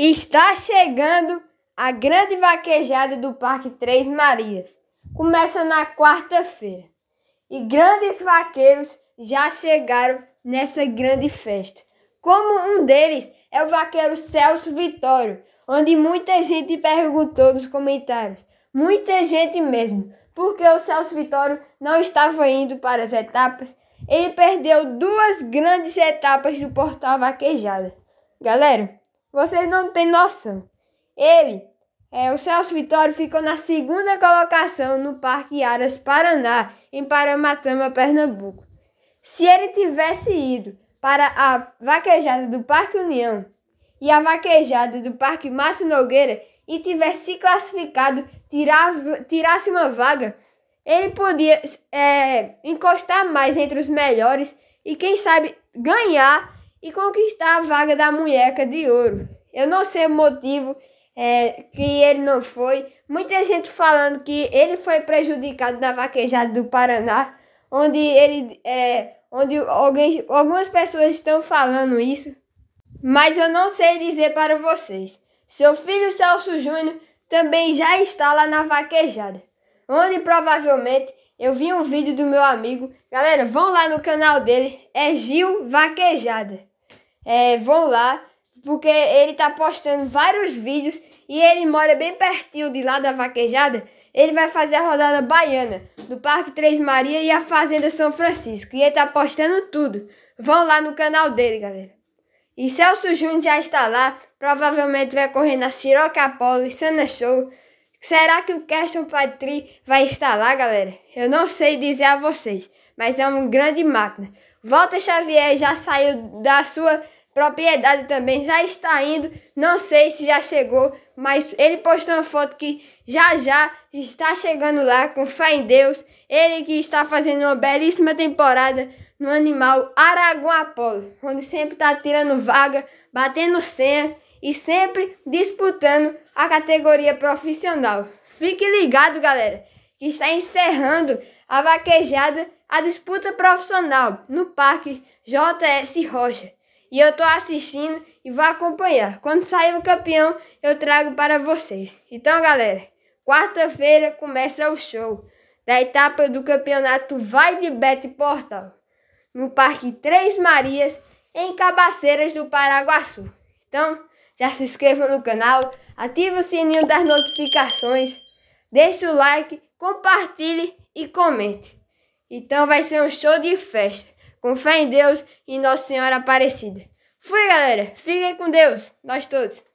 Está chegando a grande vaquejada do Parque Três Marias. Começa na quarta-feira. E grandes vaqueiros já chegaram nessa grande festa. Como um deles é o vaqueiro Celso Vitório, onde muita gente perguntou nos comentários, muita gente mesmo, porque o Celso Vitório não estava indo para as etapas. Ele perdeu duas grandes etapas do Portal Vaquejada. Galera, vocês não têm noção. Ele, é, o Celso Vitório, ficou na segunda colocação no Parque Aras Paraná, em Paramatama, Pernambuco. Se ele tivesse ido para a vaquejada do Parque União e a vaquejada do Parque Márcio Nogueira e tivesse se classificado, tirava, tirasse uma vaga, ele podia é, encostar mais entre os melhores e, quem sabe, ganhar e conquistar a vaga da munheca de ouro. Eu não sei o motivo é, que ele não foi. Muita gente falando que ele foi prejudicado na vaquejada do Paraná, onde ele é, onde alguém, algumas pessoas estão falando isso. Mas eu não sei dizer para vocês. Seu filho Celso Júnior também já está lá na vaquejada, onde provavelmente eu vi um vídeo do meu amigo. Galera, vão lá no canal dele, é Gil Vaquejada é, vão lá, porque ele tá postando vários vídeos e ele mora bem pertinho de lá da vaquejada. Ele vai fazer a rodada baiana do Parque Três Maria e a Fazenda São Francisco. E ele tá postando tudo. Vão lá no canal dele, galera. E Celso Júnior já está lá, provavelmente vai correr na Siroca Apolo e Sana Show. Será que o Keston Patri vai estar lá, galera? Eu não sei dizer a vocês, mas é uma grande máquina. Volta Xavier já saiu da sua propriedade também já está indo. Não sei se já chegou, mas ele postou uma foto que já já está chegando lá, com fé em Deus. Ele que está fazendo uma belíssima temporada no animal Araguapolo, onde sempre está tirando vaga, batendo senha e sempre disputando a categoria profissional. Fique ligado, galera, que está encerrando a vaquejada, a disputa profissional no Parque JS Rocha e eu tô assistindo e vou acompanhar. Quando sair o campeão, eu trago para vocês. Então, galera, quarta-feira começa o show da etapa do campeonato Vai de Bet Portal, no Parque Três Marias, em Cabaceiras do Paraguaçu. Então, já se inscreva no canal, ative o sininho das notificações, deixe o like, compartilhe e comente. Então vai ser um show de festa com fé em Deus e Nossa Senhora Aparecida. Fui, galera. Fiquem com Deus, nós todos.